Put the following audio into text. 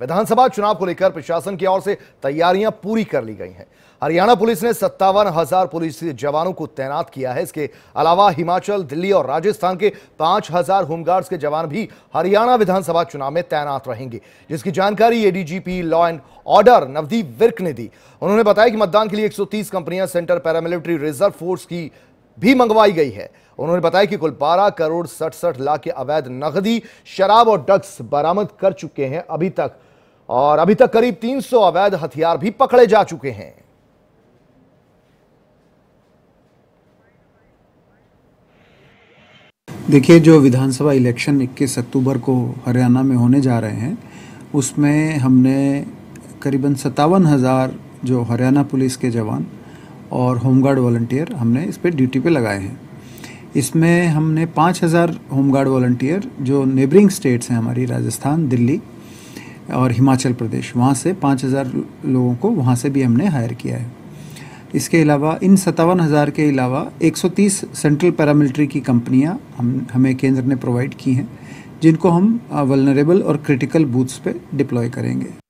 विधानसभा चुनाव को लेकर प्रशासन की ओर से तैयारियां पूरी कर ली गई हैं हरियाणा पुलिस ने सत्तावन हजार पुलिस जवानों को तैनात किया है इसके अलावा हिमाचल दिल्ली और राजस्थान के पांच हजार होमगार्ड्स के जवान भी हरियाणा विधानसभा चुनाव में तैनात रहेंगे जिसकी जानकारी ADGP law and order Navdeep Virk ने दी उन्होंने बताया कि मतदान के लिए एक कंपनियां सेंटर पैरामिलिट्री रिजर्व फोर्स की भी मंगवाई गई है उन्होंने बताया कि कुल बारह करोड़ सड़सठ लाख के अवैध नकदी शराब और ड्रग्स बरामद कर चुके हैं अभी तक और अभी तक करीब 300 अवैध हथियार भी पकड़े जा चुके हैं देखिए जो विधानसभा इलेक्शन 21 अक्टूबर को हरियाणा में होने जा रहे हैं उसमें हमने करीबन सत्तावन हज़ार जो हरियाणा पुलिस के जवान और होमगार्ड वॉल्टियर हमने इस पर ड्यूटी पे लगाए हैं इसमें हमने पाँच हज़ार होमगार्ड वॉल्टियर जो नेबरिंग स्टेट्स हैं हमारी राजस्थान दिल्ली और हिमाचल प्रदेश वहाँ से पाँच हज़ार लोगों को वहाँ से भी हमने हायर किया है इसके अलावा इन सतावन हज़ार के अलावा 130 सेंट्रल पैरामिलिट्री की कंपनियाँ हम हमें केंद्र ने प्रोवाइड की हैं जिनको हम वलनरेबल और क्रिटिकल बूथ्स पे डिप्लॉय करेंगे